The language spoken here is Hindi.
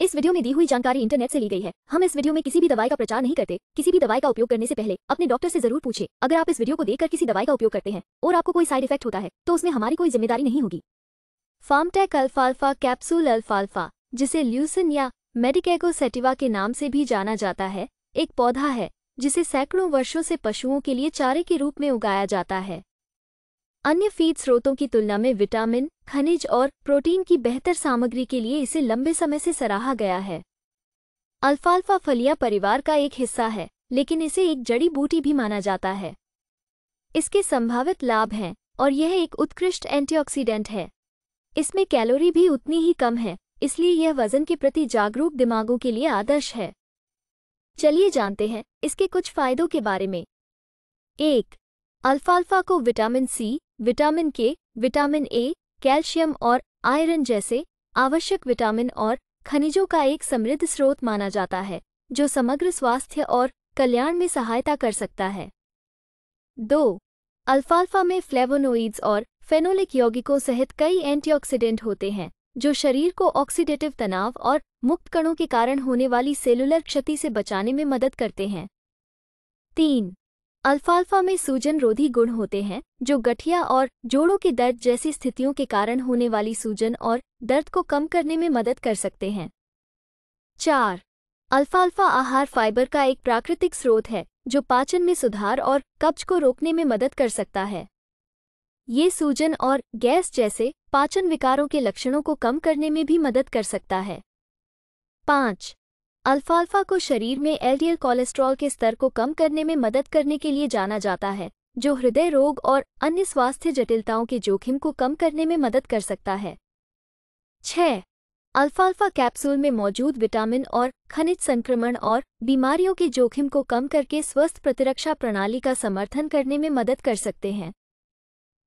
इस वीडियो में दी हुई जानकारी इंटरनेट से ली गई है हम इस वीडियो में किसी भी दवाई का प्रचार नहीं करते किसी भी दवाई का उपयोग करने से पहले अपने डॉक्टर से जरूर पूछे अगर आप इस वीडियो को देखकर किसी दवाई का उपयोग करते हैं और आपको कोई साइड इफेक्ट होता है तो उसमें हमारी कोई जिम्मेदारी नहीं होगी फार्मटेक अल्फाल्फा कैप्सूल अल्फाल्फा जिसे ल्यूसिन या मेडिकेगो सेटिवा के नाम से भी जाना जाता है एक पौधा है जिसे सैकड़ों वर्षों से पशुओं के लिए चारे के रूप में उगाया जाता है अन्य फीड स्रोतों की तुलना में विटामिन खनिज और प्रोटीन की बेहतर सामग्री के लिए इसे लंबे समय से सराहा गया है अल्फाल्फा फलिया परिवार का एक हिस्सा है लेकिन इसे एक जड़ी बूटी भी माना जाता है इसके संभावित लाभ हैं और यह एक उत्कृष्ट एंटीऑक्सीडेंट है इसमें कैलोरी भी उतनी ही कम है इसलिए यह वजन के प्रति जागरूक दिमागों के लिए आदर्श है चलिए जानते हैं इसके कुछ फायदों के बारे में एक अल्फाल्फा को विटामिन सी विटामिन के विटामिन ए कैल्शियम और आयरन जैसे आवश्यक विटामिन और खनिजों का एक समृद्ध स्रोत माना जाता है जो समग्र स्वास्थ्य और कल्याण में सहायता कर सकता है दो अल्फाल्फा में फ्लेवोनोइड्स और फेनोलिक यौगिकों सहित कई एंटीऑक्सीडेंट होते हैं जो शरीर को ऑक्सीडेटिव तनाव और मुक्त कणों के कारण होने वाली सेलुलर क्षति से बचाने में मदद करते हैं तीन अल्फाल्फा में सूजन रोधी गुण होते हैं जो गठिया और जोड़ों के दर्द जैसी स्थितियों के कारण होने वाली सूजन और दर्द को कम करने में मदद कर सकते हैं चार अल्फाल्फा आहार फाइबर का एक प्राकृतिक स्रोत है जो पाचन में सुधार और कब्ज को रोकने में मदद कर सकता है ये सूजन और गैस जैसे पाचन विकारों के लक्षणों को कम करने में भी मदद कर सकता है पाँच अल्फाल्फ़ा को शरीर में एलडीएल कोलेस्ट्रॉल के स्तर को कम करने में मदद करने के लिए जाना जाता है जो हृदय रोग और अन्य स्वास्थ्य जटिलताओं के जोखिम को कम करने में मदद कर सकता है छह अल्फ़ाल्फ़ा कैप्सूल में मौजूद विटामिन और खनिज संक्रमण और बीमारियों के जोखिम को कम करके स्वस्थ प्रतिरक्षा प्रणाली का समर्थन करने में मदद कर सकते हैं